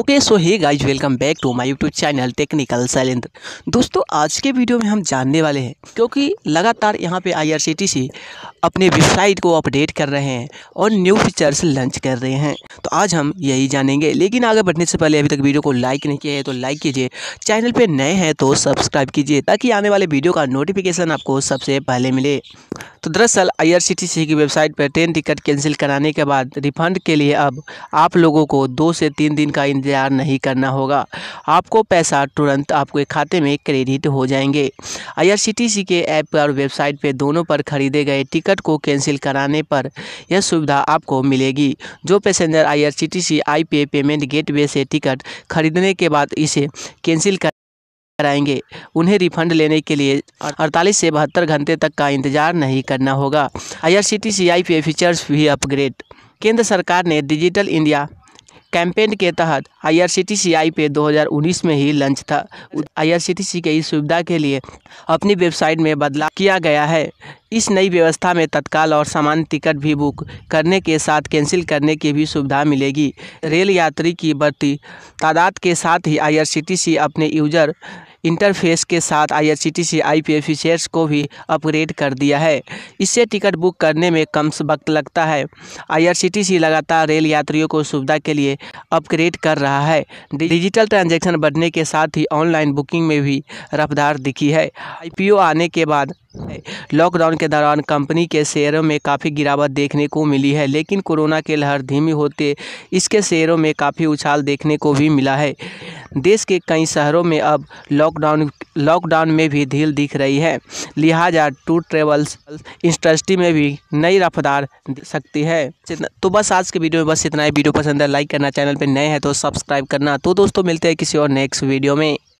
okay so hey guys welcome back to my YouTube channel technical Sailendra दोस्तों आज के video में हम जानने वाले हैं क्योंकि लगातार यहाँ पे आईआरसीटीसी अपने वेबसाइट को अपडेट कर रहे हैं और न्यू फीचर्स लॉन्च कर रहे हैं तो आज हम यही जानेंगे लेकिन आगे बढ़ने से पहले अभी तक वीडियो को लाइक नहीं किया है तो लाइक कीजिए चैनल पर नए हैं तो सब्सक्राइब कीजिए ताकि आने वाले वीडियो का नोटिफिकेशन आपको सबसे पहले मिले तो दरअसल आईआरसीटीसी की वेबसाइट पर ट्रेन टिकट कैंसिल कराने के बाद रिफंड के लिए अब आप लोगों को दो से तीन दिन का इंतज़ार नहीं करना होगा आपको पैसा तुरंत आपके खाते में क्रेडिट हो जाएंगे आईआरसीटीसी के ऐप और वेबसाइट पर दोनों पर खरीदे गए टिकट को कैंसिल कराने पर यह सुविधा आपको मिलेगी जो पैसेंजर आई आईपीए पेमेंट वे से टिकट खरीदने के बाद इसे कैंसिल कर कराएंगे उन्हें रिफंड लेने के लिए अड़तालीस से बहत्तर घंटे तक का इंतजार नहीं करना होगा I R C T C आई फीचर्स भी अपग्रेड केंद्र सरकार ने डिजिटल इंडिया कैंपेन के तहत आई पे 2019 में ही लंच था आईआरसीटीसी के इस सुविधा के लिए अपनी वेबसाइट में बदलाव किया गया है इस नई व्यवस्था में तत्काल और सामान्य टिकट भी बुक करने के साथ कैंसिल करने की भी सुविधा मिलेगी रेल यात्री की बढ़ती तादाद के साथ ही आईआरसीटीसी अपने यूजर इंटरफेस के साथ आईआरसीटीसी आईपीएफसी सी को भी अपग्रेड कर दिया है इससे टिकट बुक करने में कम वक्त लगता है आईआरसीटीसी लगातार रेल यात्रियों को सुविधा के लिए अपग्रेड कर रहा है डिजिटल ट्रांजैक्शन बढ़ने के साथ ही ऑनलाइन बुकिंग में भी रफ्तार दिखी है आईपीओ आने के बाद लॉकडाउन के दौरान कंपनी के शेयरों में काफ़ी गिरावट देखने को मिली है लेकिन कोरोना के लहर धीमी होते इसके शेयरों में काफ़ी उछाल देखने को भी मिला है देश के कई शहरों में अब लॉकडाउन लॉकडाउन में भी ढील दिख रही है लिहाजा टूर ट्रेवल्स इंडस्ट्री में भी नई रफ्तार दे सकती है तो बस आज के वीडियो में बस इतना ही वीडियो पसंद है लाइक करना चैनल पर नए हैं तो सब्सक्राइब करना तो दोस्तों मिलते हैं किसी और नेक्स्ट वीडियो में